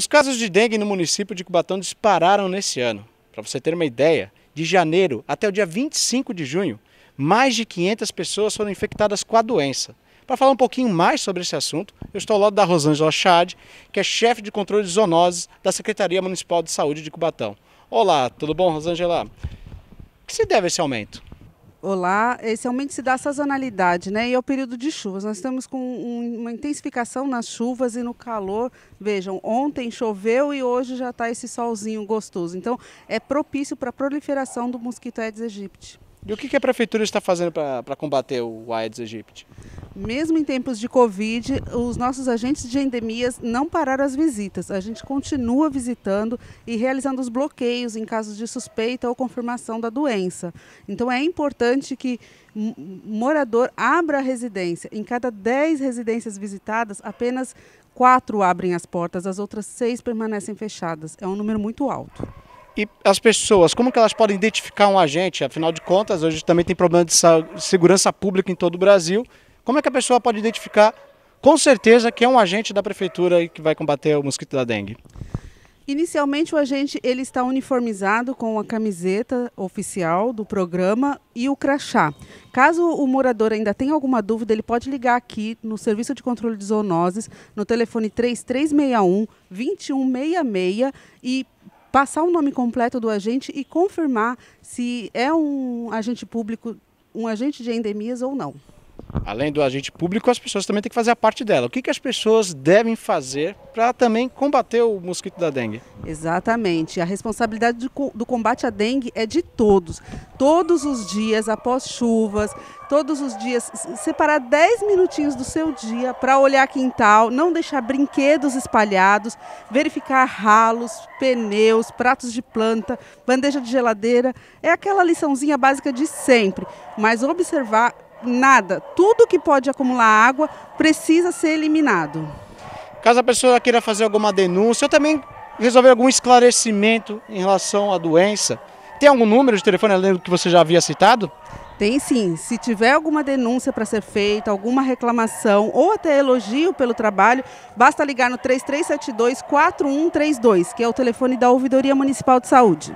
Os casos de dengue no município de Cubatão dispararam nesse ano. Para você ter uma ideia, de janeiro até o dia 25 de junho, mais de 500 pessoas foram infectadas com a doença. Para falar um pouquinho mais sobre esse assunto, eu estou ao lado da Rosângela Chad, que é chefe de controle de zoonoses da Secretaria Municipal de Saúde de Cubatão. Olá, tudo bom, Rosângela? O que se deve a esse aumento? Olá, esse aumento se dá à sazonalidade né, e ao é período de chuvas. Nós estamos com um, uma intensificação nas chuvas e no calor. Vejam, ontem choveu e hoje já está esse solzinho gostoso. Então, é propício para a proliferação do mosquito Aedes aegypti. E o que a prefeitura está fazendo para combater o Aedes aegypti? Mesmo em tempos de Covid, os nossos agentes de endemias não pararam as visitas. A gente continua visitando e realizando os bloqueios em casos de suspeita ou confirmação da doença. Então é importante que morador abra a residência. Em cada 10 residências visitadas, apenas quatro abrem as portas, as outras seis permanecem fechadas. É um número muito alto. E as pessoas, como que elas podem identificar um agente? Afinal de contas, hoje também tem problema de segurança pública em todo o Brasil. Como é que a pessoa pode identificar com certeza que é um agente da prefeitura e que vai combater o mosquito da dengue? Inicialmente o agente ele está uniformizado com a camiseta oficial do programa e o crachá. Caso o morador ainda tenha alguma dúvida, ele pode ligar aqui no Serviço de Controle de Zoonoses no telefone 3361 2166 e passar o nome completo do agente e confirmar se é um agente público, um agente de endemias ou não além do agente público, as pessoas também têm que fazer a parte dela. O que, que as pessoas devem fazer para também combater o mosquito da dengue? Exatamente. A responsabilidade do combate à dengue é de todos. Todos os dias, após chuvas, todos os dias, separar 10 minutinhos do seu dia para olhar quintal, não deixar brinquedos espalhados, verificar ralos, pneus, pratos de planta, bandeja de geladeira. É aquela liçãozinha básica de sempre, mas observar nada. Tudo que pode acumular água precisa ser eliminado. Caso a pessoa queira fazer alguma denúncia ou também resolver algum esclarecimento em relação à doença, tem algum número de telefone além do que você já havia citado? Tem sim. Se tiver alguma denúncia para ser feita, alguma reclamação ou até elogio pelo trabalho, basta ligar no 3372 4132, que é o telefone da Ouvidoria Municipal de Saúde.